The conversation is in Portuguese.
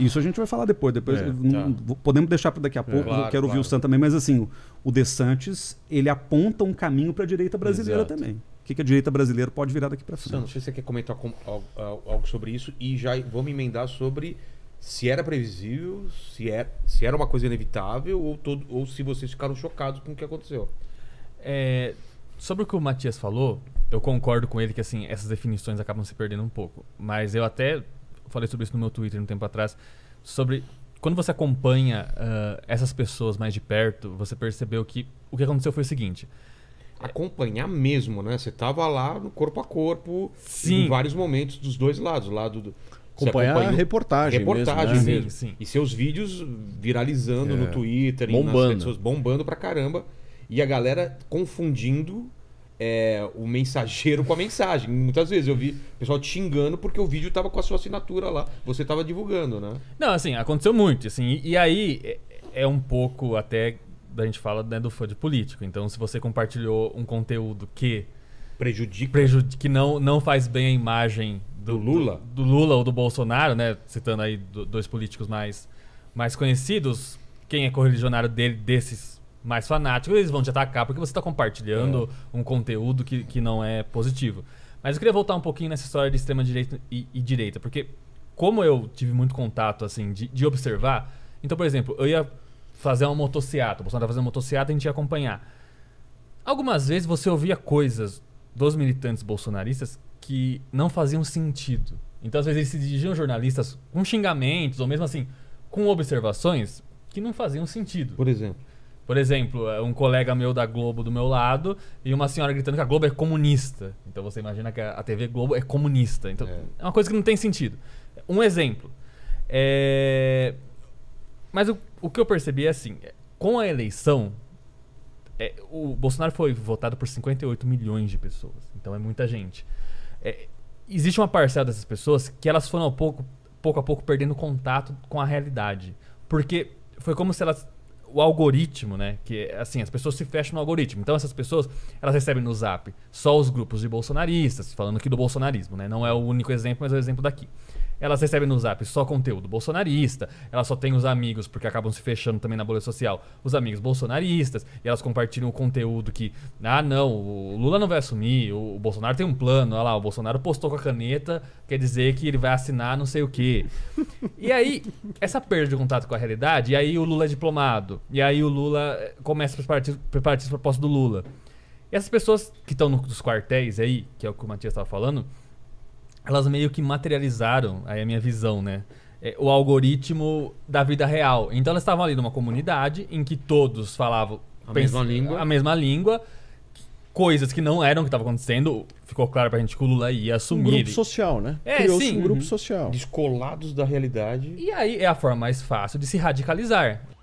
Isso a gente vai falar depois. Depois é, tá. não, tá. podemos deixar para daqui a é, pouco. É, claro, eu quero claro. ouvir o Sam também, mas assim, o De Santis ele aponta um caminho para a direita brasileira Exato. também. O que, que, a direita brasileira pode virar daqui para frente? Sam, não sei se você quer comentar com, algo, algo, sobre isso e já vou me emendar sobre se era previsível, se, é, se era uma coisa inevitável ou, todo, ou se vocês ficaram chocados com o que aconteceu. É, sobre o que o Matias falou, eu concordo com ele que assim essas definições acabam se perdendo um pouco. Mas eu até falei sobre isso no meu Twitter um tempo atrás, sobre quando você acompanha uh, essas pessoas mais de perto, você percebeu que o que aconteceu foi o seguinte. Acompanhar mesmo, né? Você tava lá no corpo a corpo, sim. em vários momentos dos dois lados, lado do acompanhar a reportagem, reportagem mesmo, né? mesmo. Sim, sim. e seus vídeos viralizando é. no Twitter, bombando. nas redes bombando pra caramba, e a galera confundindo é, o mensageiro com a mensagem. Muitas vezes eu vi o pessoal te xingando porque o vídeo tava com a sua assinatura lá, você tava divulgando, né? Não, assim, aconteceu muito, assim, e, e aí é, é um pouco até a gente fala né, do fã de político. Então, se você compartilhou um conteúdo que prejudica, prejudica que não, não faz bem a imagem do, do Lula, do, do, Lula ou do Bolsonaro, né? Citando aí do, dois políticos mais mais conhecidos, quem é correligionário dele desses mais fanáticos, eles vão te atacar porque você está compartilhando é. um conteúdo que, que não é positivo. Mas eu queria voltar um pouquinho nessa história de extrema direita e, e direita, porque como eu tive muito contato assim de, de, observar, então por exemplo, eu ia fazer uma motociata, o Bolsonaro ia fazer uma e a gente ia acompanhar. Algumas vezes você ouvia coisas dos militantes bolsonaristas que não faziam sentido. Então às vezes eles se dirigiam jornalistas com xingamentos ou mesmo assim com observações que não faziam sentido. Por exemplo, por exemplo, é, um colega meu da Globo do meu lado e uma senhora gritando que a Globo é comunista. Então você imagina que a TV Globo é comunista. Então é, é uma coisa que não tem sentido. Um exemplo. É... Mas o, o que eu percebi é assim: é, com a eleição, é, o Bolsonaro foi votado por 58 milhões de pessoas. Então é muita gente. É, existe uma parcela dessas pessoas que elas foram pouco, pouco a pouco perdendo contato com a realidade. Porque foi como se elas o algoritmo, né? Que é, assim, as pessoas se fecham no algoritmo. Então essas pessoas, elas recebem no Zap só os grupos de bolsonaristas, falando aqui do bolsonarismo, né? Não é o único exemplo, mas é o exemplo daqui elas recebem no zap só conteúdo bolsonarista, elas só têm os amigos, porque acabam se fechando também na bolha social, os amigos bolsonaristas, e elas compartilham o conteúdo que, ah, não, o Lula não vai assumir, o Bolsonaro tem um plano, olha lá, o Bolsonaro postou com a caneta, quer dizer que ele vai assinar não sei o quê. e aí, essa perda de contato com a realidade, e aí o Lula é diplomado, e aí o Lula eh, começa os preparativos para a posse do Lula. E essas pessoas que estão nos quartéis aí, que é o que o Matias estava falando, elas meio que materializaram aí a minha visão, né? É, o algoritmo da vida real. Então elas estavam ali numa comunidade em que todos falavam a mesma língua, a mesma língua coisas que não eram que estava acontecendo, ficou claro pra gente que o Lula ia assumir. Um grupo social, né? É, Criou sim. um grupo uhum. social. Descolados da realidade. E aí é a forma mais fácil de se radicalizar.